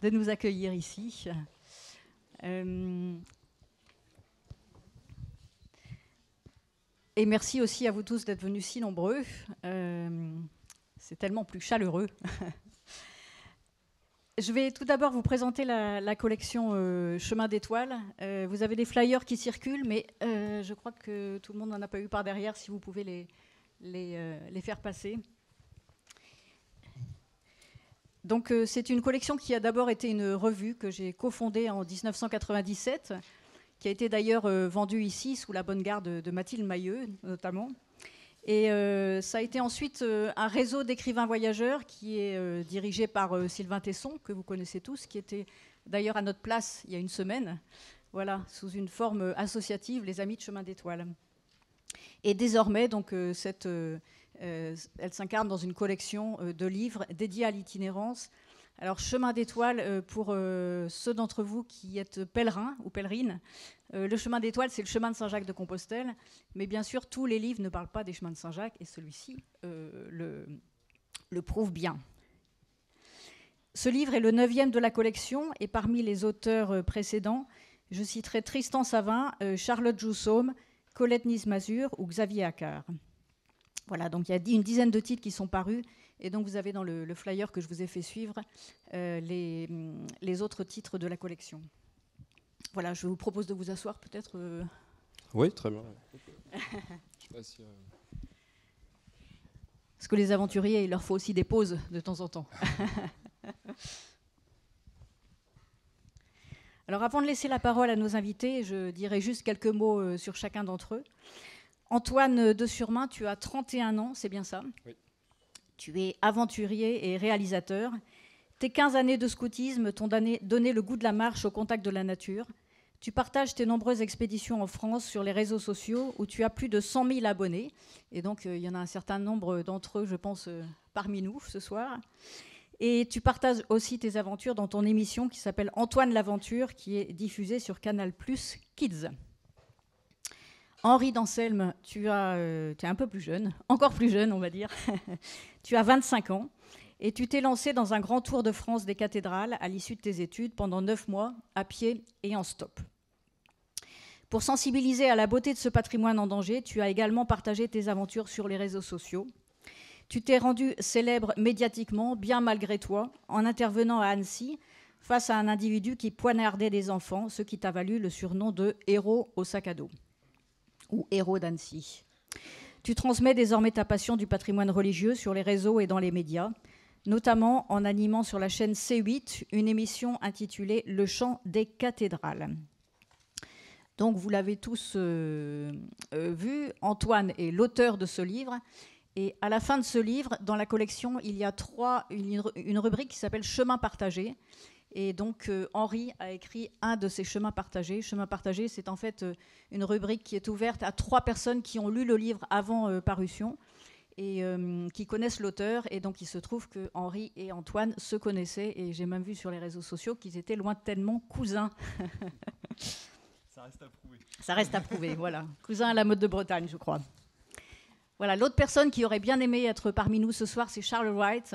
de nous accueillir ici. Euh, et merci aussi à vous tous d'être venus si nombreux. Euh, c'est tellement plus chaleureux. Je vais tout d'abord vous présenter la, collection euh, Chemin d'étoiles. vous avez des flyers qui circulent, mais je crois que tout le monde n'en a pas eu par derrière, si vous pouvez les, les, les faire passer. Donc euh, c'est une collection qui a d'abord été une revue que j'ai cofondée en 1997, qui a été d'ailleurs euh, vendue ici sous la bonne garde de Mathilde Mailleux notamment. Et euh, ça a été ensuite un réseau d'écrivains voyageurs qui est dirigé par Sylvain Tesson, que vous connaissez tous, qui était d'ailleurs à notre place il y a une semaine, voilà, sous une forme associative, les Amis de Chemin d'Étoile. Et désormais, donc, cette euh, elle s'incarne dans une collection euh, de livres dédiés à l'itinérance. Alors, chemin d'étoiles, euh, pour ceux d'entre vous qui êtes pèlerins ou pèlerines, le chemin d'étoiles, c'est le chemin de Saint-Jacques de Compostelle. Mais bien sûr, tous les livres ne parlent pas des chemins de Saint-Jacques, et celui-ci le, prouve bien. Ce livre est le neuvième de la collection, et parmi les auteurs précédents, je citerai Tristan Savin, Charlotte Joussaume, Colette Nismazur ou Xavier Accard. Voilà, donc il y a une dizaine de titres qui sont parus. Et donc vous avez dans le, flyer que je vous ai fait suivre euh, mm, les, autres titres de la collection. Voilà, je vous propose de vous asseoir peut-être. Euh. Oui, très bien. Euh. Parce que les aventuriers, il leur faut aussi des pauses de temps en temps. Alors avant de laisser la parole à nos invités, je dirais juste quelques mots sur chacun d'entre eux. Antoine de Surmain, tu as 31 ans, c'est bien ça Oui. Tu es aventurier et réalisateur. Tes 15 années de scoutisme t'ont donné, le goût de la marche au contact de la nature. Tu partages tes nombreuses expéditions en France sur les réseaux sociaux où tu as plus de 100 000 abonnés. Et donc, euh, il y en a un certain nombre d'entre eux, je pense, euh, parmi nous ce soir. Et tu partages aussi tes aventures dans ton émission qui s'appelle Antoine l'Aventure, qui est diffusée sur Canal Plus Kids. Henri Danselme, tu, as, euh, es un peu plus jeune, encore plus jeune, on va dire. tu as 25 ans et tu t'es lancé dans un grand tour de France des cathédrales à l'issue de tes études pendant 9 mois, à pied et en stop. Pour sensibiliser à la beauté de ce patrimoine en danger, tu as également partagé tes aventures sur les réseaux sociaux. Tu t'es rendu célèbre médiatiquement, bien malgré toi, en intervenant à Annecy face à un individu qui poignardait des enfants, ce qui t'a valu le surnom de héros au sac à dos ou héros d'Annecy. Tu transmets désormais ta passion du patrimoine religieux sur les réseaux et dans les médias, notamment en animant sur la chaîne C8 une émission intitulée Le chant des cathédrales. Donc vous l'avez tous euh, euh, vu, Antoine est l'auteur de ce livre. Et à la fin de ce livre, dans la collection, il y a trois, une, une rubrique qui s'appelle Chemin partagé. Et donc, euh, Henri a écrit un de ses chemins partagés. Chemin partagés », c'est en fait euh, une rubrique qui est ouverte à trois personnes qui ont lu le livre avant euh, parution et qui connaissent l'auteur. Et donc, il se trouve que Henri et Antoine se connaissaient. Et j'ai même vu sur les réseaux sociaux qu'ils étaient lointainement cousins. Ça reste à prouver. Ça reste à prouver, voilà. Cousins à la mode de Bretagne, je crois. Voilà, l'autre personne qui aurait bien aimé être parmi nous ce soir, c'est Charles Wright,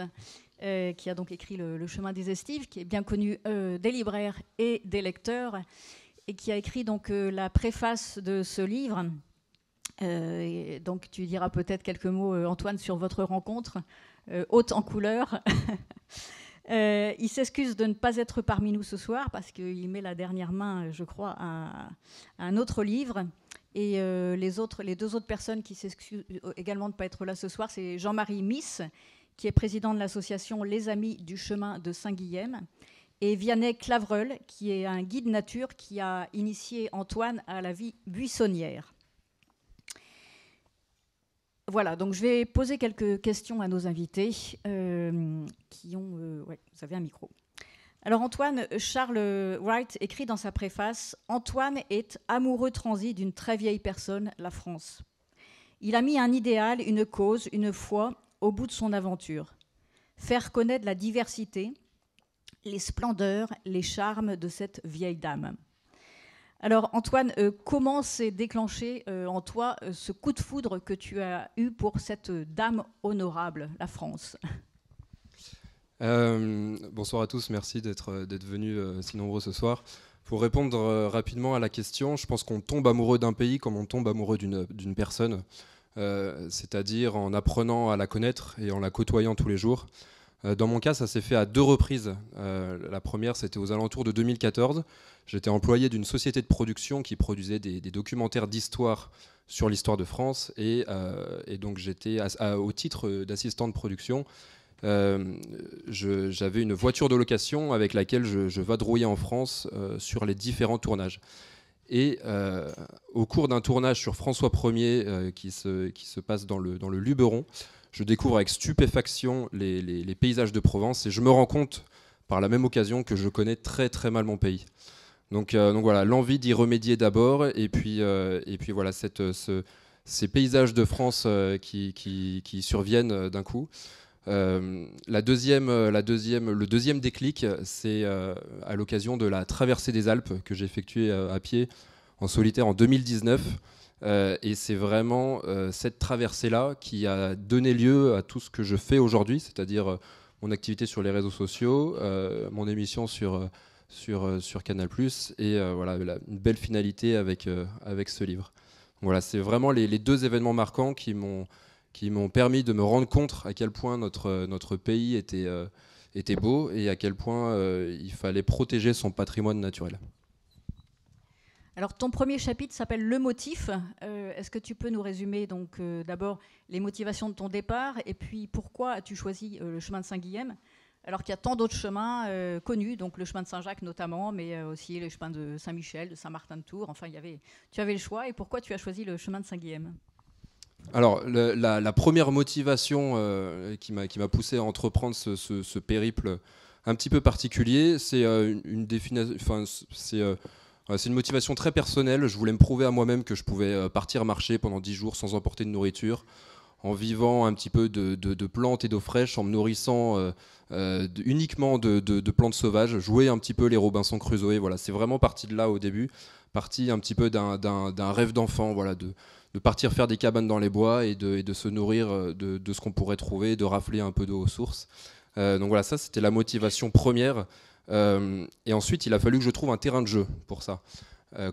euh, qui a donc écrit le, chemin des estives, qui est bien connu euh, des libraires et des lecteurs, et qui a écrit donc euh, la préface de ce livre. donc tu diras peut-être quelques mots, Antoine, sur votre rencontre, haute en couleur. il s'excuse de ne pas être parmi nous ce soir parce qu'il met la dernière main, je crois, à, un autre livre. Et les, autres, les deux autres personnes qui s'excusent également de ne pas être là ce soir, c'est Jean-Marie Miss qui est président de l'association Les Amis du Chemin de Saint-Guilhem, et Vianney Clavreul, qui est un guide nature qui a initié Antoine à la vie buissonnière. Voilà, donc je vais poser quelques questions à nos invités euh, qui ont... Euh, vous avez un micro. Alors Antoine, Charles Wright écrit dans sa préface, Antoine est amoureux transi d'une très vieille personne, la France. Il a mis un idéal, une cause, une foi, au bout de son aventure, faire connaître la diversité, les splendeurs, les charmes de cette vieille dame. Alors Antoine, euh, comment s'est déclenché euh, en toi euh, ce coup de foudre que tu as eu pour cette dame honorable, la France Bonsoir à tous, merci d'être venus si nombreux ce soir. Pour répondre rapidement à la question, je pense qu'on tombe amoureux d'un pays comme on tombe amoureux d'une personne. Euh, c'est-à-dire en apprenant à la connaître et en la côtoyant tous les jours. Euh, dans mon cas, ça s'est fait à deux reprises. Euh, la première, c'était aux alentours de 2014. J'étais employé d'une société de production qui produisait des, documentaires d'histoire sur l'histoire de France, et, donc j'étais au titre d'assistant de production. J'avais une voiture de location avec laquelle je, je vadrouillais en France sur les différents tournages. Et euh, au cours d'un tournage sur François 1er euh, qui, se, qui se passe dans le, dans le Luberon, je découvre avec stupéfaction les, les, paysages de Provence et je me rends compte par la même occasion que je connais très très mal mon pays. Donc, euh, donc voilà, l'envie d'y remédier d'abord et puis, et puis voilà, cette, ce, ces paysages de France qui, qui surviennent d'un coup. Euh, la deuxième, euh, la deuxième, le deuxième déclic, c'est euh, à l'occasion de la traversée des Alpes que j'ai effectuée à, pied en solitaire en 2019. et c'est vraiment cette traversée-là qui a donné lieu à tout ce que je fais aujourd'hui, c'est-à-dire mon activité sur les réseaux sociaux, mon émission sur, sur, sur Canal ⁇ et voilà, une belle finalité avec, avec ce livre. Voilà, c'est vraiment les deux événements marquants qui m'ont qui m'ont permis de me rendre compte à quel point notre, euh, notre pays était, euh, était beau et à quel point euh, il fallait protéger son patrimoine naturel. Alors ton premier chapitre s'appelle Le motif. Est-ce que tu peux nous résumer donc d'abord les motivations de ton départ et puis pourquoi as-tu choisi le chemin de Saint-Guilhem alors qu'il y a tant d'autres chemins connus, donc le chemin de Saint-Jacques notamment, mais aussi le chemin de Saint-Michel, de Saint-Martin-de-Tours. Enfin, il y avait, tu avais le choix. Et pourquoi tu as choisi le chemin de Saint-Guilhem alors, la, première motivation euh, qui m'a poussé à entreprendre ce, périple un petit peu particulier, c'est euh, une, euh, une motivation très personnelle. Je voulais me prouver à moi-même que je pouvais partir marcher pendant 10 jours sans emporter de nourriture, en vivant un petit peu de, plantes et d'eau fraîche, en me nourrissant uniquement de, plantes sauvages, jouer un petit peu les Robinson Crusoe. Voilà, c'est vraiment parti de là au début, parti un petit peu d'un rêve d'enfant, voilà, de de partir faire des cabanes dans les bois et de, se nourrir euh, de, ce qu'on pourrait trouver, de rafler un peu d'eau aux sources. Euh, donc voilà, ça c'était la motivation première. Euh, et ensuite, il a fallu que je trouve un terrain de jeu pour ça.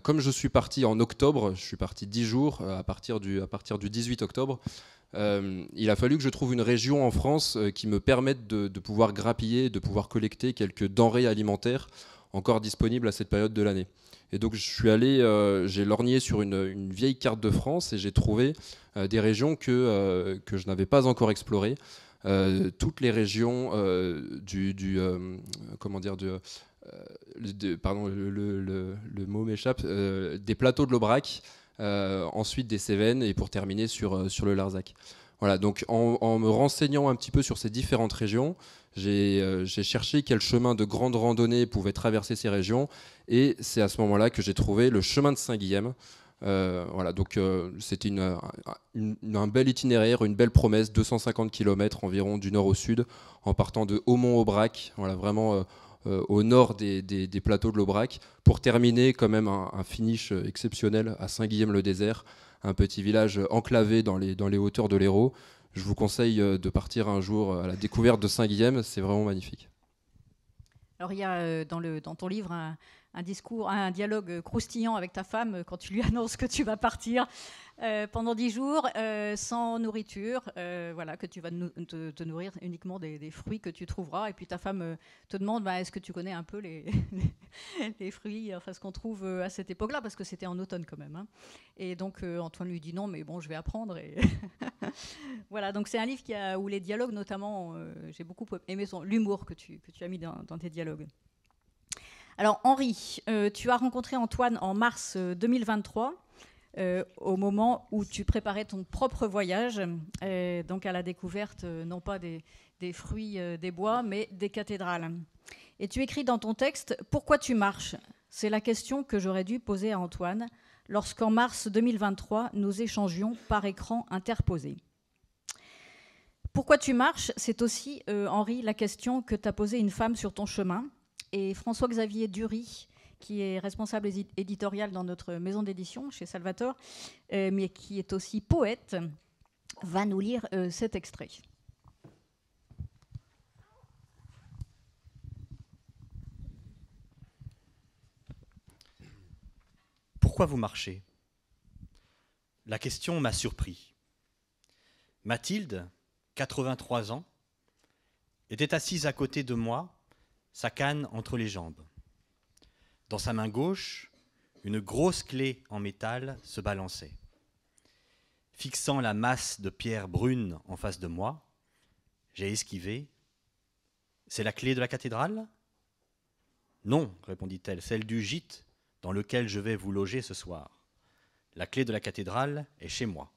comme je suis parti en octobre, je suis parti 10 jours à partir du, 18 octobre, il a fallu que je trouve une région en France qui me permette de, de pouvoir grappiller, de pouvoir collecter quelques denrées alimentaires encore disponibles à cette période de l'année. Et donc je suis allé, euh, j'ai lorgné sur une, vieille carte de France et j'ai trouvé euh, des régions que, euh, que je n'avais pas encore explorées. toutes les régions du, comment dire pardon le, mot m'échappe des plateaux de l'Aubrac ensuite des Cévennes et pour terminer sur, sur le Larzac voilà, donc en, me renseignant un petit peu sur ces différentes régions, euh, j'ai cherché quel chemin de grande randonnée pouvait traverser ces régions, et c'est à ce moment-là que j'ai trouvé le chemin de Saint-Guilhem. Euh, voilà, donc euh, c'était un bel itinéraire, une belle promesse, 250 km environ du nord au sud, en partant de Haumont-Aubrac, voilà, vraiment au nord des, plateaux de l'Aubrac, pour terminer quand même un, un finish exceptionnel à Saint-Guilhem-le-Désert, un petit village enclavé dans les, dans les hauteurs de l'Hérault. Je vous conseille euh, de partir un jour euh, à la découverte de saint guilhem c'est vraiment magnifique. Alors il y a euh, dans, le, ton livre un discours, un dialogue croustillant avec ta femme quand tu lui annonces que tu vas partir euh, pendant dix jours euh, sans nourriture, euh, voilà, que tu vas te, nourrir uniquement des, fruits que tu trouveras. Et puis ta femme te demande, bah, est-ce que tu connais un peu les, fruits, enfin ce qu'on trouve à cette époque-là, parce que c'était en automne quand même. Hein. Et donc Antoine lui dit non, mais bon, je vais apprendre. voilà, donc c'est un livre qui a, où les dialogues, notamment, j'ai beaucoup aimé l'humour que tu, que tu as mis dans tes dialogues. Alors Henri, euh, tu as rencontré Antoine en mars 2023. Euh, euh, au moment où tu préparais ton propre voyage, donc à la découverte non pas des, fruits des bois, mais des cathédrales. Et tu écris dans ton texte Pourquoi tu marches C'est la question que j'aurais dû poser à Antoine lorsqu'en mars 2023, nous échangions par écran interposé. Pourquoi tu marches C'est aussi, Henri, la question que t'a posée une femme sur ton chemin, et François-Xavier Dury, qui est responsable éditorial dans notre maison d'édition chez Salvatore, euh, mais qui est aussi poète, va nous lire euh, cet extrait. Pourquoi vous marchez La question m'a surpris. Mathilde, 83 ans, était assise à côté de moi sa canne entre les jambes. Dans sa main gauche, une grosse clé en métal se balançait. Fixant la masse de pierre brune en face de moi, j'ai esquivé. C'est la clé de la cathédrale Non, répondit-elle, celle du gîte dans lequel je vais vous loger ce soir. La clé de la cathédrale est chez moi.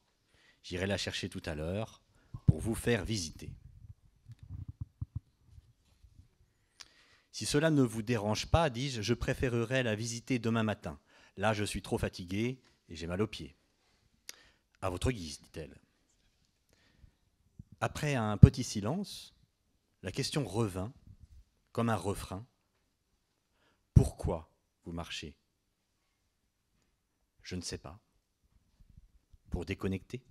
J'irai la chercher tout à l'heure pour vous faire visiter. Si cela ne vous dérange pas, dis-je, je préférerais la visiter demain matin. Là, je suis trop fatigué et j'ai mal aux pieds. À votre guise, dit-elle. Après un petit silence, la question revint, comme un refrain. Pourquoi vous marchez Je ne sais pas. Pour déconnecter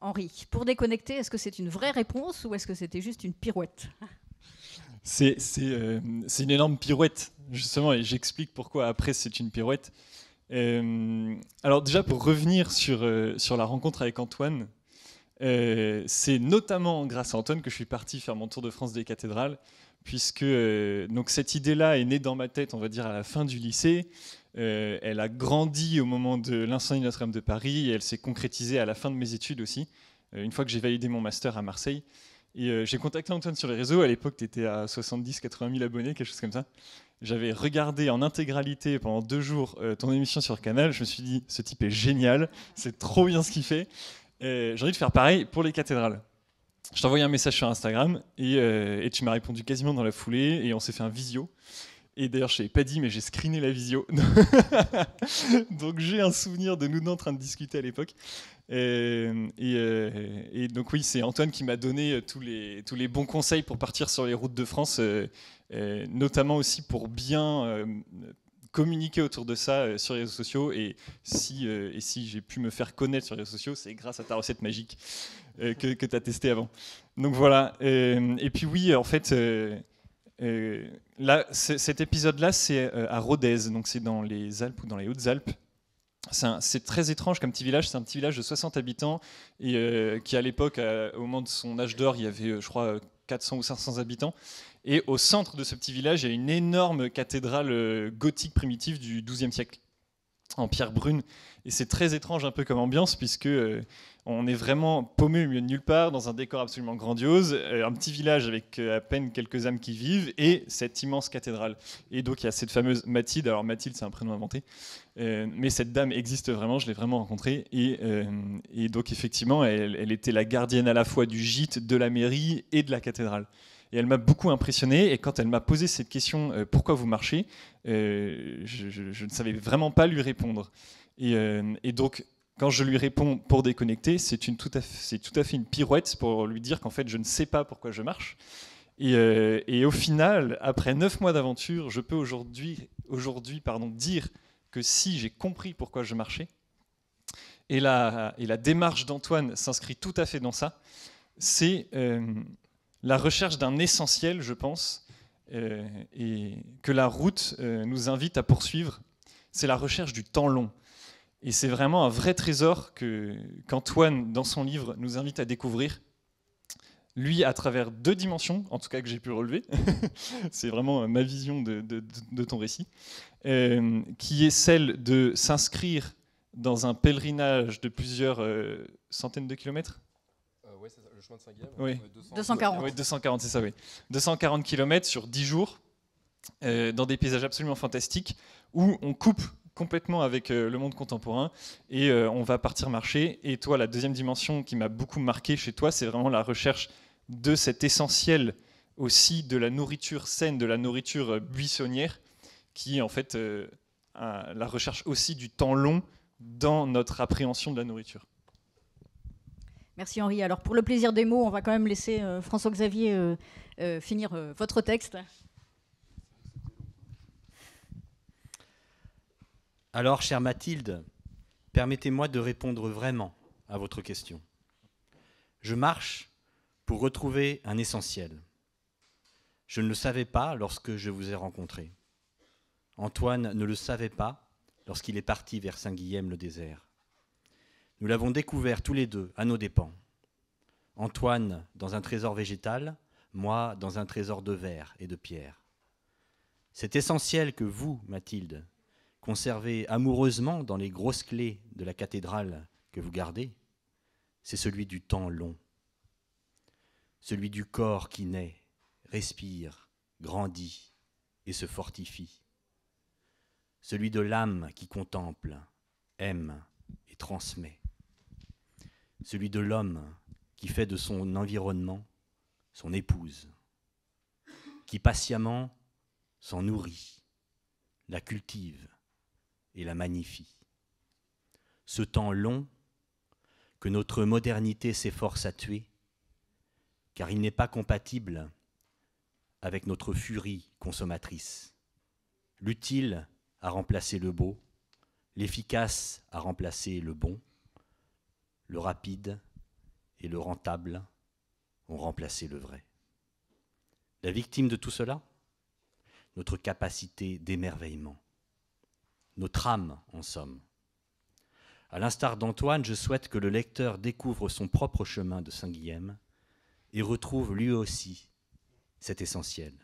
Henri, pour déconnecter, est-ce que c'est une vraie réponse ou est-ce que c'était juste une pirouette euh, C'est une énorme pirouette, justement, et j'explique pourquoi après c'est une pirouette. Euh, alors déjà, pour revenir sur euh, la rencontre avec Antoine, c'est notamment grâce à Antoine que je suis parti faire mon tour de France des cathédrales puisque euh, donc cette idée-là est née dans ma tête, on va dire, à la fin du lycée. Euh, elle a grandi au moment de l'incendie de Notre-Dame de Paris et elle s'est concrétisée à la fin de mes études aussi, euh, une fois que j'ai validé mon master à Marseille. Et j'ai contacté Antoine sur les réseaux. À l'époque, tu étais à 70-80 000 abonnés, quelque chose comme ça. J'avais regardé en intégralité pendant deux jours ton émission sur Canal. Je me suis dit, ce type est génial, c'est trop bien ce qu'il fait. j'ai envie de faire pareil pour les cathédrales je t'ai envoyé un message sur Instagram euh, et, tu m'as répondu quasiment dans la foulée et on s'est fait un visio. Et d'ailleurs, je ne pas dit, mais j'ai screené la visio. donc j'ai un souvenir de nous en train de discuter à l'époque. Euh, euh, et, donc oui, c'est Antoine qui m'a donné tous les, tous les bons conseils pour partir sur les routes de France, notamment aussi pour bien communiquer autour de ça sur les réseaux sociaux. Et si, et si j'ai pu me faire connaître sur les réseaux sociaux, c'est grâce à ta recette magique. Euh, que, tu as testé avant. Donc voilà. Euh, et, puis oui, en fait, euh, là, cet épisode-là, c'est à Rodez, donc c'est dans les Alpes ou dans les Hautes-Alpes. C'est très étrange comme petit village, c'est un petit village de 60 habitants et qui à l'époque, au moment de son âge d'or, il y avait, je crois, 400 ou 500 habitants. Et au centre de ce petit village, il y a une énorme cathédrale gothique primitive du XIIe siècle en pierre brune. Et c'est très étrange un peu comme ambiance, puisque euh, on est vraiment paumé au milieu de nulle part, dans un décor absolument grandiose, euh, un petit village avec euh, à peine quelques âmes qui vivent, et cette immense cathédrale. Et donc il y a cette fameuse Mathilde, alors Mathilde c'est un prénom inventé, mais cette dame existe vraiment, je l'ai vraiment rencontrée, et, donc effectivement elle était la gardienne à la fois du gîte, de la mairie et de la cathédrale. Et elle m'a beaucoup impressionné. Et quand elle m'a posé cette question, euh, pourquoi vous marchez, euh, je, ne savais vraiment pas lui répondre. Euh, et, donc, quand je lui réponds pour déconnecter, c'est tout, tout, à fait une pirouette pour lui dire qu'en fait, je ne sais pas pourquoi je marche. Et, et au final, après neuf mois d'aventure, je peux aujourd'hui pardon dire que si j'ai compris pourquoi je marchais, et la, et la démarche d'Antoine s'inscrit tout à fait dans ça, c'est la recherche d'un essentiel, je pense, euh, et que la route euh, nous invite à poursuivre, c'est la recherche du temps long. Et c'est vraiment un vrai trésor qu'Antoine, dans son livre, nous invite à découvrir. Lui, à travers deux dimensions, en tout cas que j'ai pu relever, c'est vraiment euh, ma vision de, ton récit, qui est celle de s'inscrire dans un pèlerinage de plusieurs centaines de kilomètres, 240. 240, 240 km sur 10 jours, euh, dans des paysages absolument fantastiques, où on coupe complètement avec euh, le monde contemporain et euh, on va partir marcher. Et toi, la deuxième dimension qui m'a beaucoup marqué chez toi, c'est vraiment la recherche de cet essentiel aussi de la nourriture saine, de la nourriture buissonnière, qui est en fait la recherche aussi du temps long dans notre appréhension de la nourriture. Merci Henri. Alors pour le plaisir des mots, on va quand même laisser euh, François-Xavier euh, euh, finir votre texte. Alors, chère Mathilde, permettez-moi de répondre vraiment à votre question. Je marche pour retrouver un essentiel. Je ne le savais pas lorsque je vous ai rencontré. Antoine ne le savait pas lorsqu'il est parti vers Saint-Guilhem le désert. Nous l'avons découvert tous les deux, à nos dépens. Antoine dans un trésor végétal, moi dans un trésor de verre et de pierre. C'est essentiel que vous, Mathilde, conservez amoureusement dans les grosses clés de la cathédrale que vous gardez, c'est celui du temps long, celui du corps qui naît, respire, grandit et se fortifie, celui de l'âme qui contemple, aime et transmet celui de l'homme qui fait de son environnement son épouse, qui patiemment s'en nourrit, la cultive et la magnifie. Ce temps long que notre modernité s'efforce à tuer, car il n'est pas compatible avec notre furie consommatrice. L'utile a remplacé le beau, l'efficace a remplacé le bon, le rapide et le rentable ont remplacé le vrai. La victime de tout cela Notre capacité d'émerveillement. Notre âme, en somme. À l'instar d'Antoine, je souhaite que le lecteur découvre son propre chemin de saint guilhem et retrouve lui aussi cet essentiel.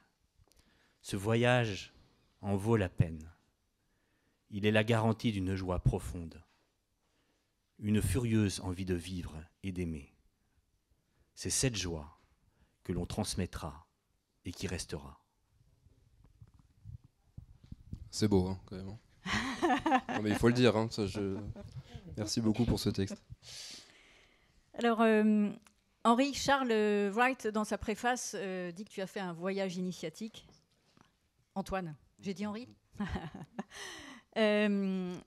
Ce voyage en vaut la peine. Il est la garantie d'une joie profonde une furieuse envie de vivre et d'aimer. C'est cette joie que l'on transmettra et qui restera. C'est beau, hein, quand même. Hein. mais il faut le dire. Hein, ça, je... Merci beaucoup pour ce texte. Alors, euh, Henri Charles Wright, dans sa préface, euh, dit que tu as fait un voyage initiatique. Antoine, j'ai dit Henri euh,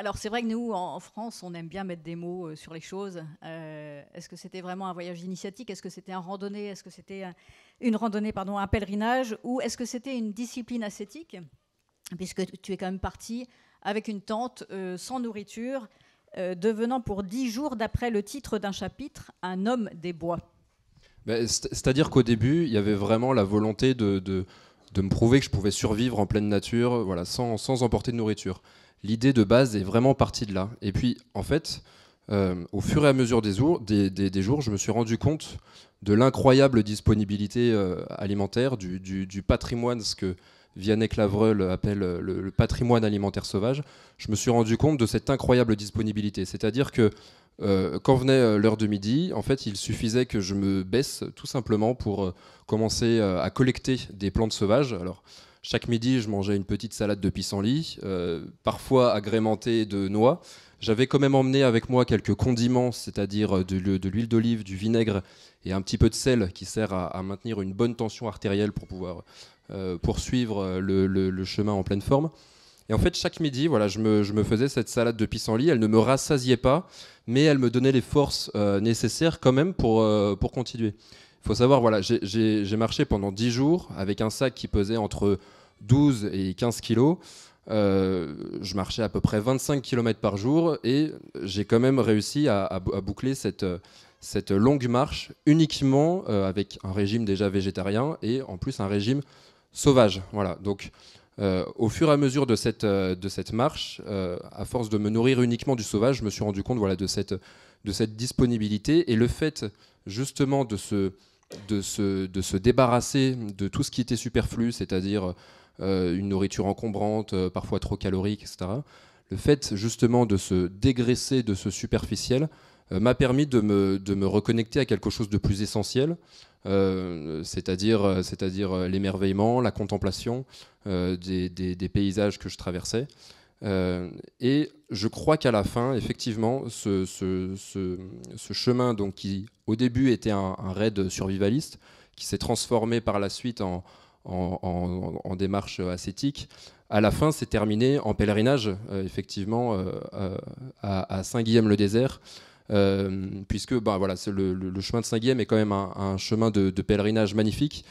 alors c'est vrai que nous, en France, on aime bien mettre des mots euh, sur les choses. Euh, est-ce que c'était vraiment un voyage initiatique Est-ce que c'était un randonnée Est-ce que c'était une randonnée, pardon, un pèlerinage Ou est-ce que c'était une discipline ascétique Puisque tu es quand même parti avec une tente euh, sans nourriture, devenant pour dix jours, d'après le titre d'un chapitre, un homme des bois. Ben, c'est-à-dire qu'au début, il y avait vraiment la volonté de de me prouver que je pouvais survivre en pleine nature, voilà, sans, sans emporter de nourriture. L'idée de base est vraiment partie de là. Et puis, en fait, euh, au fur et à mesure des, jours, des, jours je me suis rendu compte de l'incroyable disponibilité euh, alimentaire, du, du, patrimoine, ce que Vianney Clavreul appelle euh, le, le, patrimoine alimentaire sauvage. Je me suis rendu compte de cette incroyable disponibilité. C'est-à-dire que euh, quand venait euh, l'heure de midi, en fait, il suffisait que je me baisse tout simplement pour euh, commencer à collecter des plantes sauvages. Alors, chaque midi, je mangeais une petite salade de pissenlit, parfois agrémentée de noix. J'avais quand même emmené avec moi quelques condiments, c'est-à-dire de l'huile d'olive, du vinaigre et un petit peu de sel qui sert à, maintenir une bonne tension artérielle pour pouvoir poursuivre le, chemin en pleine forme. Et en fait, chaque midi, voilà, je me, je me faisais cette salade de pissenlit. Elle ne me rassasiait pas mais elle me donnait les forces euh, nécessaires quand même pour, euh, pour continuer. Il faut savoir, voilà, j'ai marché pendant 10 jours avec un sac qui pesait entre 12 et 15 kilos. Euh, je marchais à peu près 25 km par jour et j'ai quand même réussi à, boucler cette, cette, longue marche uniquement avec un régime déjà végétarien et en plus un régime sauvage. Voilà, donc euh, au fur et à mesure de cette, euh, marche, euh, à force de me nourrir uniquement du sauvage, je me suis rendu compte voilà, de, cette, disponibilité et le fait justement de se, débarrasser de tout ce qui était superflu, c'est-à-dire une nourriture encombrante, parfois trop calorique, etc. Le fait justement de se dégraisser de ce superficiel euh, m'a permis de me, de me, reconnecter à quelque chose de plus essentiel, euh, c'est-à-dire, euh, c'est-à-dire l'émerveillement, la contemplation des, des, paysages que je traversais. et je crois qu'à la fin, effectivement, ce, ce, ce, chemin, donc, qui au début était un, raid survivaliste, qui s'est transformé par la suite en, en, démarche ascétique, à la fin s'est terminé en pèlerinage, effectivement, à, à saint guillaume le désert euh, puisque bah, voilà, le, le, chemin de Saint-Guillaume est quand même un, chemin de, pèlerinage magnifique.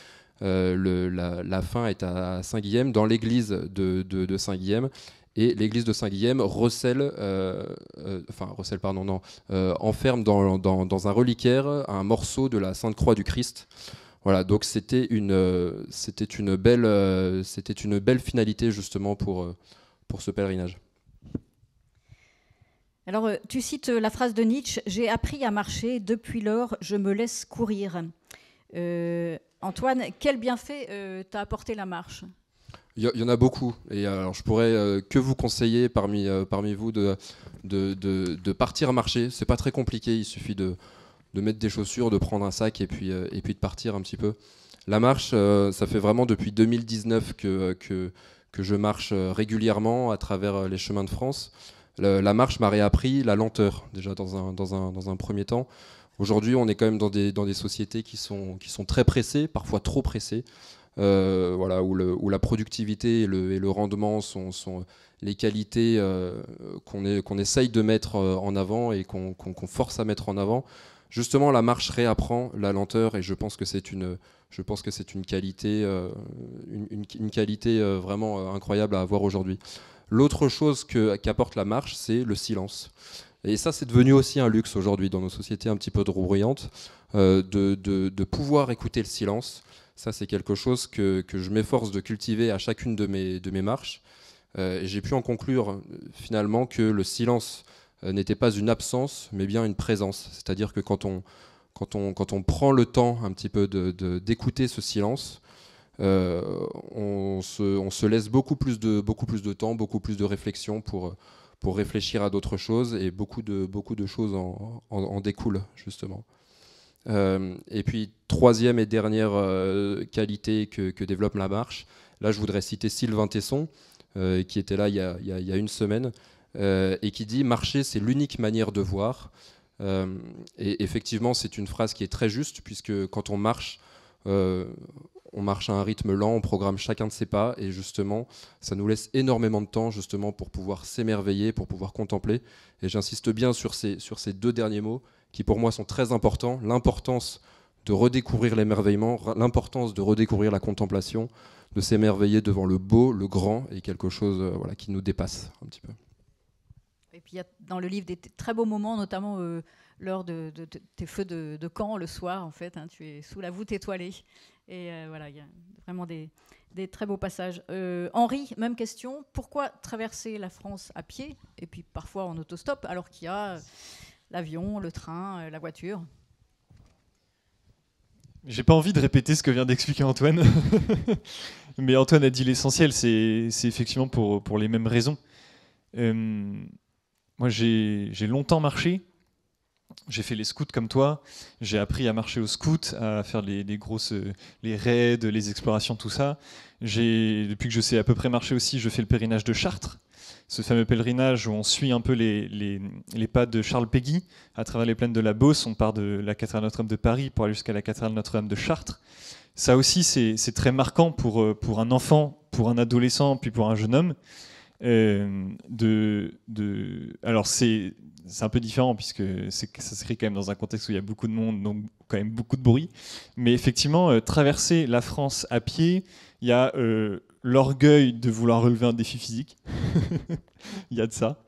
Euh, le, la, fin est à Saint-Guillaume, dans l'église de, Saint-Guillaume, et l'église de Saint-Guillaume recèle, euh, enfin recèle, pardon, non, enferme dans, dans, dans, un reliquaire un morceau de la Sainte Croix du Christ. Voilà, donc c'était une, c'était une belle, c'était une belle finalité justement pour, pour ce pèlerinage. Alors, euh, tu cites euh, la phrase de Nietzsche J'ai appris à marcher, depuis lors, je me laisse courir. Euh, Antoine, quel bienfait t'a apporté la marche il y en a beaucoup. Et alors, je pourrais que vous conseiller parmi, parmi vous de, de, partir marcher. C'est pas très compliqué. Il suffit de, mettre des chaussures, de prendre un sac et puis, et puis de partir un petit peu. La marche, ça fait vraiment depuis 2019 que, que, que je marche régulièrement à travers les chemins de France la marche m'a réappris la lenteur, déjà dans un, premier temps. Aujourd'hui, on est quand même dans des, sociétés qui sont, qui sont très pressées, parfois trop pressées, euh, voilà, où, la productivité et le, rendement sont, les qualités euh, qu'on essaye de mettre euh, en avant et qu'on force à mettre en avant. Justement, la marche réapprend la lenteur et je pense que c'est une, je pense que c'est une qualité, une, qualité vraiment incroyable à avoir aujourd'hui. L'autre chose qu'apporte la marche, c'est le silence. Et ça, c'est devenu aussi un luxe aujourd'hui dans nos sociétés un petit peu trop euh, de, pouvoir écouter le silence. Ça, c'est quelque chose que, je m'efforce de cultiver à chacune de mes, marches. Euh, j'ai pu en conclure euh, finalement que le silence n'était pas une absence, mais bien une présence. C'est-à-dire que quand on, prend le temps un petit peu d'écouter ce silence, euh, on se, laisse beaucoup plus, de, beaucoup plus de temps, beaucoup plus de réflexion pour, pour réfléchir à d'autres choses et beaucoup de, beaucoup de choses en, découlent justement. Euh, et puis, troisième et dernière euh, qualité que, développe la marche, là je voudrais citer Sylvain Tesson, qui était là il y a, il y a une semaine, et qui dit Marcher, c'est l'unique manière de voir. et effectivement, c'est une phrase qui est très juste, puisque quand on marche, on marche à un rythme lent, on programme chacun de ses pas, et justement, ça nous laisse énormément de temps justement pour pouvoir s'émerveiller, pour pouvoir contempler. Et j'insiste bien sur ces, sur ces deux derniers mots qui pour moi sont très importants, l'importance de redécouvrir l'émerveillement, l'importance de redécouvrir la contemplation, de s'émerveiller devant le beau, le grand, et quelque chose euh, voilà, qui nous dépasse un petit peu. Et puis il y a dans le livre des très beaux moments, notamment euh, lors de, tes feux de, camp le soir, en fait. Hein, tu es sous la voûte étoilée et euh, voilà, il y a vraiment des, très beaux passages. Euh, Henri, même question. Pourquoi traverser la France à pied et puis parfois en autostop alors qu'il y a euh, l'avion, le train, la voiture J'ai pas envie de répéter ce que vient d'expliquer Antoine. Mais Antoine a dit l'essentiel. C'est effectivement pour, pour les mêmes raisons. moi, j'ai longtemps marché j'ai fait les scouts comme toi, j'ai appris à marcher au scout, à faire les, grosses, les raids, les explorations, tout ça. Depuis que je sais à peu près marcher aussi, je fais le pèlerinage de Chartres, ce fameux pèlerinage où on suit un peu les, les, pas de Charles Péguy à travers les plaines de la Beauce. On part de la cathédrale Notre-Dame de Paris pour aller jusqu'à la cathédrale Notre-Dame de Chartres. Ça aussi, c'est très marquant pour, euh, pour un enfant, pour un adolescent, puis pour un jeune homme. Euh, de, alors c'est un peu différent puisque ça s'écrit quand même dans un contexte où il y a beaucoup de monde, donc quand même beaucoup de bruit. Mais effectivement, euh, traverser la France à pied, il y a euh, l'orgueil de vouloir relever un défi physique. Il y a de ça.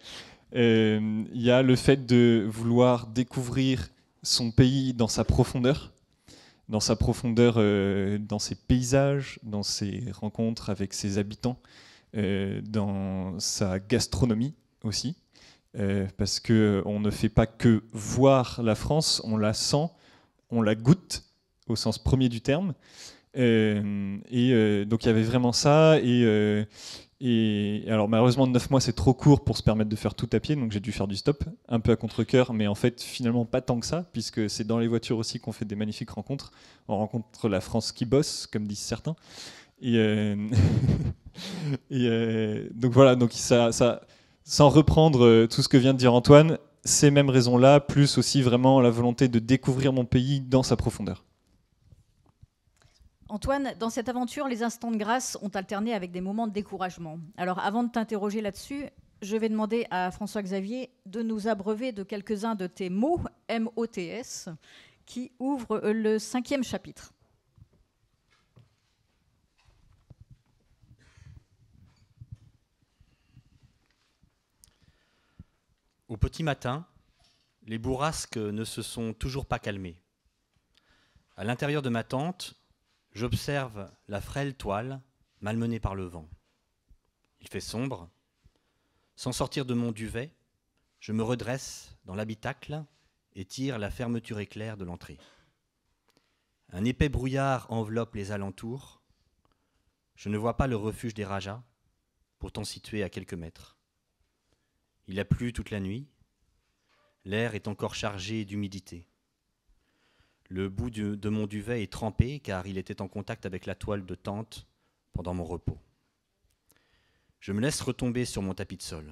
Il y a le fait de vouloir découvrir son pays dans sa profondeur dans sa profondeur, dans ses paysages, dans ses rencontres avec ses habitants, euh, dans sa gastronomie aussi, euh, parce qu'on ne fait pas que voir la France, on la sent, on la goûte au sens premier du terme. Euh, et donc il y avait vraiment ça. Et, et alors malheureusement, 9 mois, c'est trop court pour se permettre de faire tout à pied, donc j'ai dû faire du stop, un peu à contre-coeur, mais en fait, finalement, pas tant que ça, puisque c'est dans les voitures aussi qu'on fait des magnifiques rencontres. On rencontre la France qui bosse, comme disent certains. Et, Et euh, donc voilà, donc ça, sans reprendre euh, tout ce que vient de dire Antoine, ces mêmes raisons-là, plus aussi vraiment la volonté de découvrir mon pays dans sa profondeur. Antoine, dans cette aventure, les instants de grâce ont alterné avec des moments de découragement. Alors avant de t'interroger là-dessus, je vais demander à François-Xavier de nous abreuver de quelques-uns de tes mots, M-O-T-S, qui ouvrent le cinquième chapitre. Au petit matin, les bourrasques ne se sont toujours pas calmées. À l'intérieur de ma tente, j'observe la frêle toile malmenée par le vent. Il fait sombre. Sans sortir de mon duvet, je me redresse dans l'habitacle et tire la fermeture éclair de l'entrée. Un épais brouillard enveloppe les alentours. Je ne vois pas le refuge des rajas, pourtant situé à quelques mètres. Il a plu toute la nuit. L'air est encore chargé d'humidité. Le bout de mon duvet est trempé car il était en contact avec la toile de tente pendant mon repos. Je me laisse retomber sur mon tapis de sol.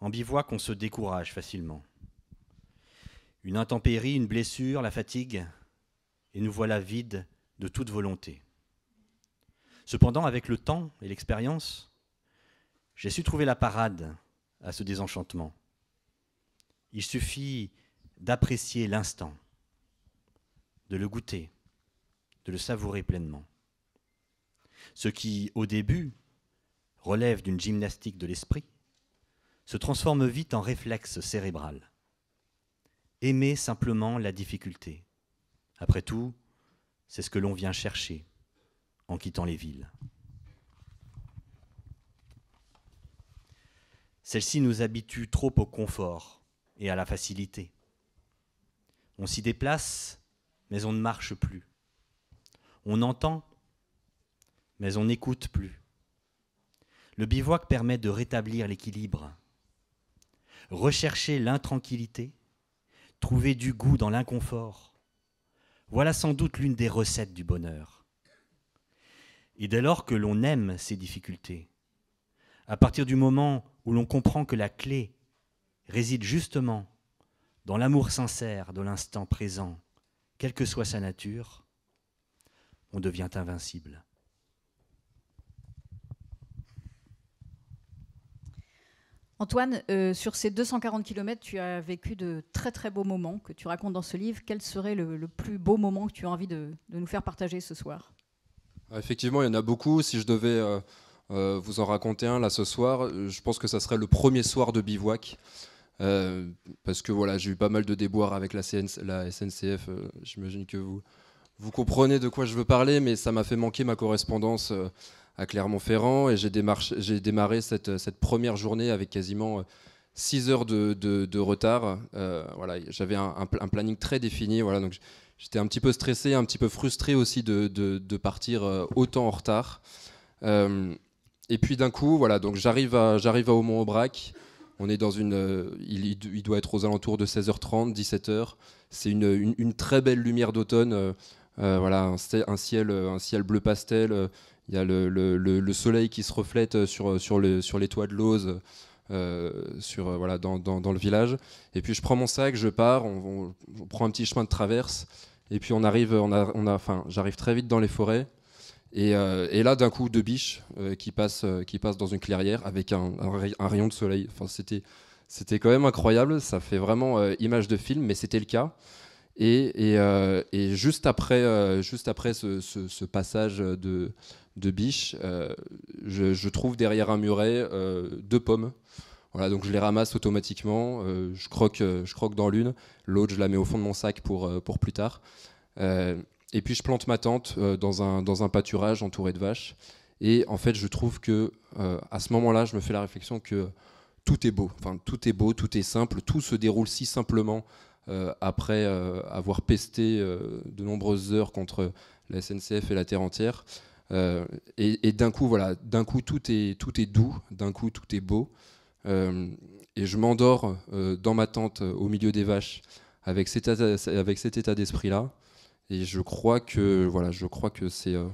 En bivouac, on se décourage facilement. Une intempérie, une blessure, la fatigue, et nous voilà vides de toute volonté. Cependant, avec le temps et l'expérience, j'ai su trouver la parade à ce désenchantement. Il suffit d'apprécier l'instant, de le goûter, de le savourer pleinement. Ce qui, au début, relève d'une gymnastique de l'esprit, se transforme vite en réflexe cérébral. Aimer simplement la difficulté. Après tout, c'est ce que l'on vient chercher en quittant les villes. Celle-ci nous habitue trop au confort et à la facilité. On s'y déplace, mais on ne marche plus. On entend, mais on n'écoute plus. Le bivouac permet de rétablir l'équilibre. Rechercher l'intranquillité, trouver du goût dans l'inconfort, voilà sans doute l'une des recettes du bonheur. Et dès lors que l'on aime ces difficultés, à partir du moment où l'on comprend que la clé réside justement dans l'amour sincère de l'instant présent, quelle que soit sa nature, on devient invincible. Antoine, euh, sur ces 240 km, tu as vécu de très très beaux moments que tu racontes dans ce livre. Quel serait le, plus beau moment que tu as envie de, nous faire partager ce soir ah, Effectivement, il y en a beaucoup. Si je devais euh, euh, vous en racontez un là ce soir. Je pense que ça serait le premier soir de bivouac. Euh, parce que voilà, j'ai eu pas mal de déboires avec la, SNCF. Euh, j'imagine que vous, vous comprenez de quoi je veux parler, mais ça m'a fait manquer ma correspondance à Clermont-Ferrand. Et j'ai démarré cette, cette, première journée avec quasiment 6 heures de, retard. voilà, J'avais un, planning très défini. Voilà, donc J'étais un petit peu stressé, un petit peu frustré aussi de, partir autant en retard et puis d'un coup, voilà, donc j'arrive à, j'arrive à Aumont-Aubrac. On est dans une. Euh, il, il, doit être aux alentours de 16h30, 17h. C'est une, une, très belle lumière d'automne. Euh, euh, voilà, un, un, ciel, un ciel bleu pastel. Il y a le, le, le, soleil qui se reflète sur, sur, le, sur les toits de l'Auze. sur, voilà, dans, dans, dans, le village. Et puis je prends mon sac, je pars, on, on, prend un petit chemin de traverse, et puis on arrive, on a, on a, enfin, j'arrive très vite dans les forêts, euh, et, là, d'un coup, deux biches euh, qui, passent, euh, qui passent dans une clairière avec un, rayon de soleil. Enfin, c'était, c'était quand même incroyable. Ça fait vraiment image de film, mais c'était le cas. Et, juste après, juste après ce, passage de, de biche, je, trouve derrière un muret deux pommes. Voilà, donc je les ramasse automatiquement. je, croque, je croque dans l'une. L'autre, je la mets au fond de mon sac pour, pour plus tard. Et puis je plante ma tente euh, dans, un, dans un pâturage entouré de vaches. Et en fait, je trouve que euh, à ce moment-là, je me fais la réflexion que tout est beau. Enfin, tout est beau, tout est simple, tout se déroule si simplement euh, après avoir pesté de nombreuses heures contre la SNCF et la terre entière. et, d'un coup, voilà, d'un coup tout est tout est doux, d'un coup tout est beau. et je m'endors dans ma tente au milieu des vaches avec avec cet état d'esprit là. Et je crois que voilà, je crois que c'est euh,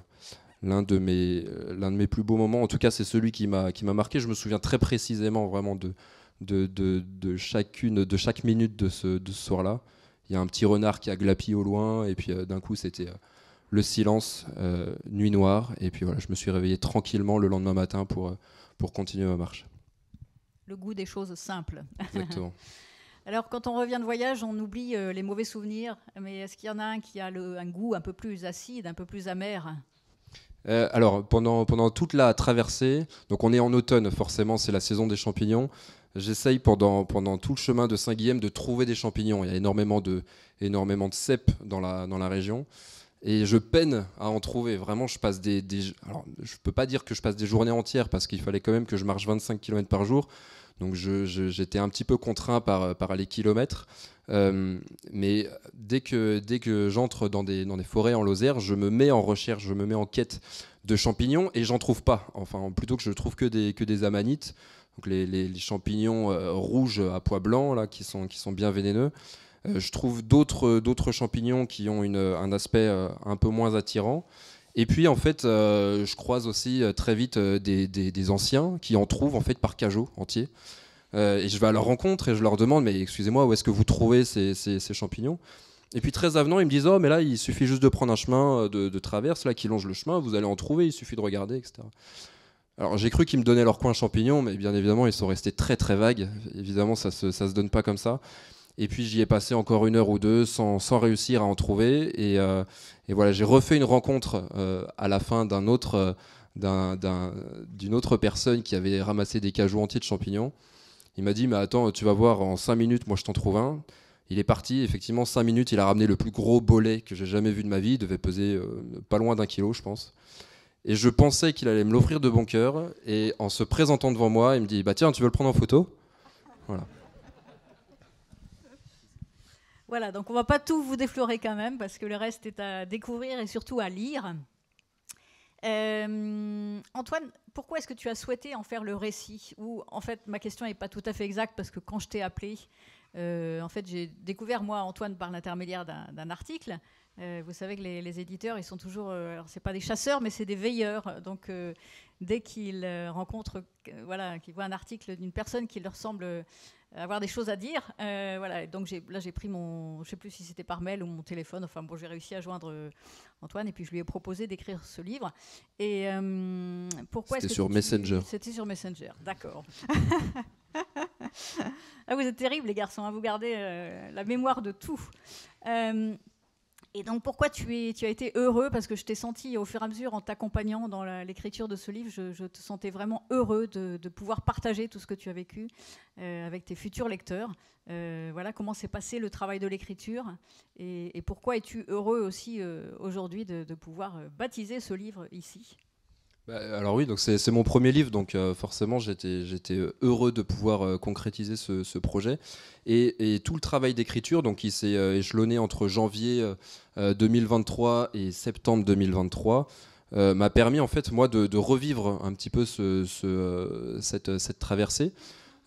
l'un de mes euh, l'un de mes plus beaux moments. En tout cas, c'est celui qui m'a qui m'a marqué. Je me souviens très précisément vraiment de de, de, chacune de chaque minute de ce, de ce soir-là. Il y a un petit renard qui a glapi au loin et puis euh, d'un coup c'était le silence, nuit noire, et puis voilà, je me suis réveillé tranquillement le lendemain matin pour, pour continuer ma marche. Le goût des choses simples. Exactement. Alors, quand on revient de voyage, on oublie euh, les mauvais souvenirs, mais est-ce qu'il y en a un qui a un goût un peu plus acide, un peu plus amer euh, alors, pendant, pendant toute la traversée, donc on est en automne, forcément, c'est la saison des champignons. J'essaye pendant, pendant tout le chemin de Saint-Guilhem de trouver des champignons. Il y a énormément de, énormément de cèpes dans la, région et je peine à en trouver. Vraiment, je passe des, des je peux pas dire que je passe des journées entières parce qu'il fallait quand même que je marche 25 km par jour, donc j'étais un petit peu contraint par, euh, les kilomètres. Euh, mais dès que, j'entre dans des, forêts en Lozère, je me mets en recherche, je me mets en quête de champignons et j'en trouve pas. Enfin, plutôt que je ne trouve que des, amanites, donc les, champignons euh, rouges à pois blancs qui, sont, bien vénéneux. je trouve d'autres champignons qui ont un aspect un peu moins attirant. Et puis en fait, euh, je croise aussi euh, très vite euh, des, anciens qui en trouvent en fait par cajot entier. et je vais à leur rencontre et je leur demande, mais excusez-moi, où est-ce que vous trouvez ces, champignons Et puis très avenant, ils me disent, oh mais là, il suffit juste de prendre un chemin de, traverse, là, qui longe le chemin, vous allez en trouver, il suffit de regarder, etc. Alors j'ai cru qu'ils me donnaient leur coin champignons, mais bien évidemment, ils sont restés très très vagues. Évidemment, ça se, ça se donne pas comme ça. Et puis j'y ai passé encore une heure ou deux sans, sans réussir à en trouver. Et, euh, voilà, j'ai refait une rencontre euh, à la fin d'un autre, euh, d'une autre personne qui avait ramassé des cajous entiers de champignons. Il m'a dit, mais attends, tu vas voir, en cinq minutes, moi je t'en trouve un. Il est parti, effectivement, cinq minutes, il a ramené le plus gros bolet que j'ai jamais vu de ma vie. Il devait peser pas loin d'un kilo, je pense. Et je pensais qu'il allait me l'offrir de bon cœur. Et en se présentant devant moi, il me dit, bah tiens, tu veux le prendre en photo Voilà. Voilà, donc on va pas tout vous déflorer quand même, parce que le reste est à découvrir et surtout à lire. Euh, Antoine, pourquoi est-ce que tu as souhaité en faire le récit Ou en fait, ma question n'est pas tout à fait exacte parce que quand je t'ai appelé, euh, en fait, j'ai découvert moi Antoine par l'intermédiaire d'un article euh, vous savez que les, éditeurs, ils sont toujours, euh, alors c'est pas des chasseurs, mais c'est des veilleurs. Donc euh, dès qu'ils rencontrent, voilà, qu'ils voient un article d'une personne qui leur semble avoir des choses à dire, voilà. donc là, j'ai pris mon, je sais plus si c'était par mail ou mon téléphone. Enfin bon, j'ai réussi à joindre Antoine et puis je lui ai proposé d'écrire ce livre. Et pourquoi C'était sur Messenger. C'était sur Messenger, d'accord. ah, vous êtes terribles les garçons, à hein, vous gardez la mémoire de tout. Et donc pourquoi tu, as été heureux Parce que je t'ai senti au fur et à mesure en t'accompagnant dans l'écriture de ce livre, je, te sentais vraiment heureux de, pouvoir partager tout ce que tu as vécu euh, avec tes futurs lecteurs. Euh, voilà comment s'est passé le travail de l'écriture et, pourquoi es-tu heureux aussi euh, aujourd'hui de, pouvoir baptiser ce livre ici bah, alors oui, donc c'est mon premier livre, donc euh, forcément j'étais euh, heureux de pouvoir euh, concrétiser ce, projet. Et, tout le travail d'écriture, donc il s'est échelonné entre janvier 2023 et septembre 2023, m'a permis en fait moi de, revivre un petit peu cette, traversée.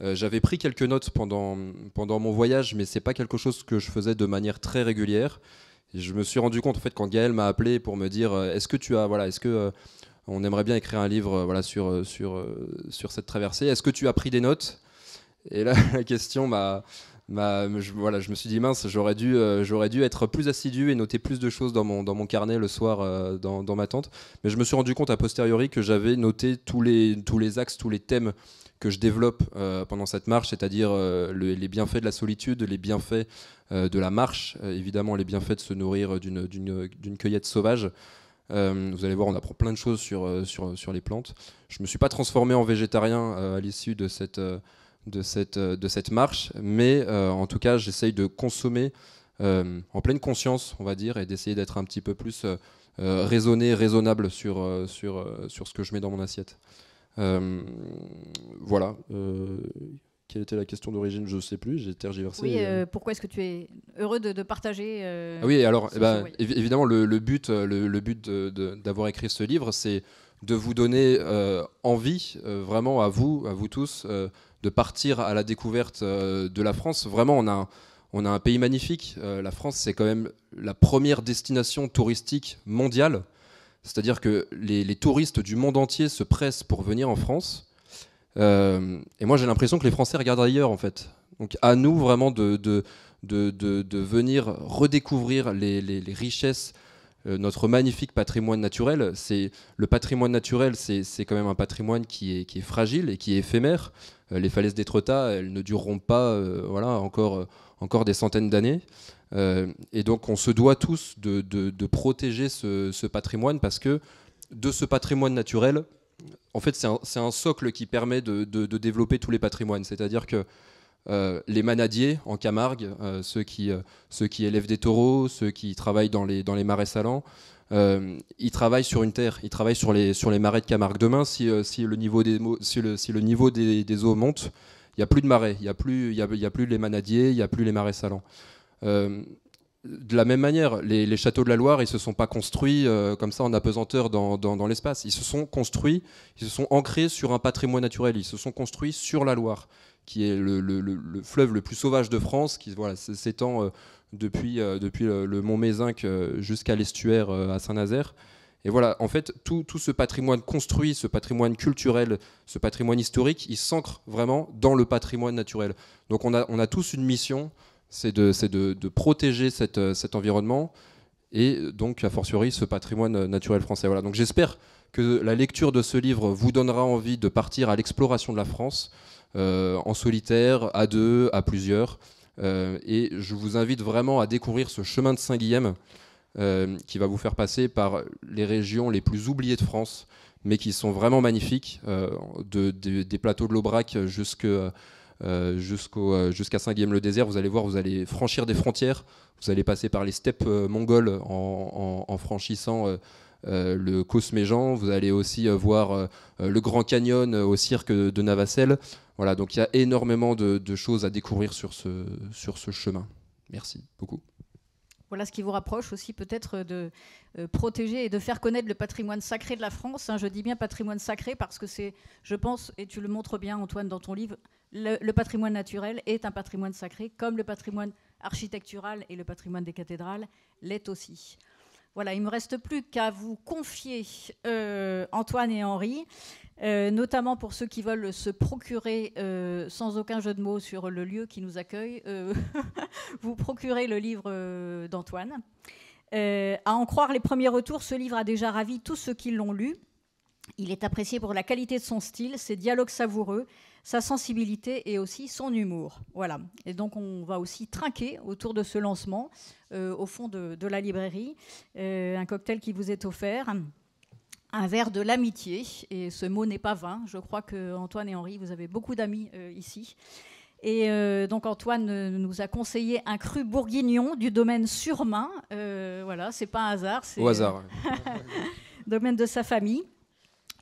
J'avais pris quelques notes pendant, pendant mon voyage, mais c'est pas quelque chose que je faisais de manière très régulière. je me suis rendu compte en fait quand Gaël m'a appelé pour me dire est-ce que tu as voilà est-ce que on aimerait bien écrire un livre euh, voilà, sur, euh, sur, euh, sur cette traversée. Est-ce que tu as pris des notes Et là, la question m'a. Bah, je, voilà, je me suis dit mince, j'aurais dû, dû être plus assidu et noter plus de choses dans mon, dans mon carnet le soir dans, ma tente. Mais je me suis rendu compte a posteriori que j'avais noté tous les, tous les axes, tous les thèmes que je développe pendant cette marche, c'est-à-dire les bienfaits de la solitude, les bienfaits de la marche, évidemment les bienfaits de se nourrir d'une cueillette sauvage. Euh, vous allez voir, on apprend plein de choses sur, euh, sur, sur les plantes. Je ne me suis pas transformé en végétarien euh, à l'issue de cette, de, cette, de cette marche, mais en tout cas, j'essaye de consommer en pleine conscience, on va dire, et d'essayer d'être un petit peu plus raisonné, raisonnable sur, sur, sur ce que je mets dans mon assiette. voilà. Quelle était la question d'origine Je ne sais plus, j'ai tergiversé. Oui, euh, euh, pourquoi est-ce que tu es heureux de, partager euh, ah Oui, alors eh ben, évidemment, le, but, le, but d'avoir écrit ce livre, c'est de vous donner envie, vraiment à vous, à vous tous, de partir à la découverte de la France. Vraiment, on a un, on a un pays magnifique. la France, c'est quand même la première destination touristique mondiale. C'est-à-dire que les touristes du monde entier se pressent pour venir en France. Euh, et moi, j'ai l'impression que les Français regardent ailleurs, en fait. Donc, à nous, vraiment, de, de, de, venir redécouvrir les, les, richesses, euh, notre magnifique patrimoine naturel. C'est Le patrimoine naturel, c'est quand même un patrimoine qui est, qui est fragile et qui est éphémère. Euh, les falaises d'Étretat, elles ne dureront pas voilà, encore, encore des centaines d'années. et donc, on se doit tous de, protéger ce, ce patrimoine parce que de ce patrimoine naturel, en fait, c'est un, socle qui permet de, développer tous les patrimoines. C'est-à-dire que euh, les manadiers en Camargue, euh, euh, ceux, qui, élèvent des taureaux, ceux qui travaillent dans les, marais salants, ils travaillent sur une terre, ils travaillent sur les, marais de Camargue. Demain, si, le niveau, des, eaux monte, il n'y a plus de marais, il n'y a, a plus les manadiers, il n'y a plus les marais salants de la même manière, les, châteaux de la Loire, ils se sont pas construits euh, comme ça en apesanteur dans, l'espace. Ils se sont construits, ils se sont ancrés sur un patrimoine naturel. Ils se sont construits sur la Loire, qui est le, fleuve le plus sauvage de France, qui s'étend euh, depuis, euh, depuis le, mont Mézinc jusqu'à l'estuaire à Saint-Nazaire. Et voilà, en fait, tout, tout, ce patrimoine construit, ce patrimoine culturel, ce patrimoine historique, il s'ancre vraiment dans le patrimoine naturel. Donc on a, on a tous une mission c'est de, protéger euh, cet environnement et donc, a fortiori, ce patrimoine euh, naturel français. Voilà. Donc j'espère que la lecture de ce livre vous donnera envie de partir à l'exploration de la France, euh, en solitaire, à deux, à plusieurs. et je vous invite vraiment à découvrir ce chemin de Saint-Guilhem, qui va vous faire passer par les régions les plus oubliées de France, mais qui sont vraiment magnifiques, des plateaux de l'Aubrac jusqu'à euh, jusqu'au euh, jusqu'à Saint-Guillaume-le-Désert. Vous allez voir, vous allez franchir des frontières. Vous allez passer par les steppes euh, mongoles en, franchissant. le Cosméjean, vous allez aussi voir le Grand Canyon au cirque de, de Navacelle. Voilà, donc il y a énormément de, de, choses à découvrir sur ce, sur ce chemin. Merci beaucoup. Voilà ce qui vous rapproche aussi peut-être de euh, protéger et de faire connaître le patrimoine sacré de la France. Hein. Je dis bien patrimoine sacré parce que c'est, je pense, et tu le montres bien Antoine dans ton livre, le, patrimoine naturel est un patrimoine sacré, comme le patrimoine architectural et le patrimoine des cathédrales l'est aussi. Voilà, il ne me reste plus qu'à vous confier euh, Antoine et Henri, euh, notamment pour ceux qui veulent se procurer, euh, sans aucun jeu de mots sur le lieu qui nous accueille, vous procurer le livre d'Antoine. à en croire les premiers retours, ce livre a déjà ravi tous ceux qui l'ont lu. Il est apprécié pour la qualité de son style, ses dialogues savoureux, sa sensibilité et aussi son humour. Voilà. Et donc on va aussi trinquer autour de ce lancement euh, au fond de, la librairie, euh, un cocktail qui vous est offert. Un verre de l'amitié, et ce mot n'est pas vain. Je crois que Antoine et Henri, vous avez beaucoup d'amis euh, ici. Et donc Antoine nous a conseillé un cru bourguignon du domaine Surmain. voilà, c'est pas un hasard. C'est Au hasard. domaine de sa famille.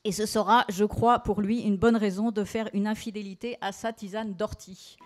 Et ce sera, je crois, pour lui une bonne raison de faire une infidélité à sa tisane d'ortie.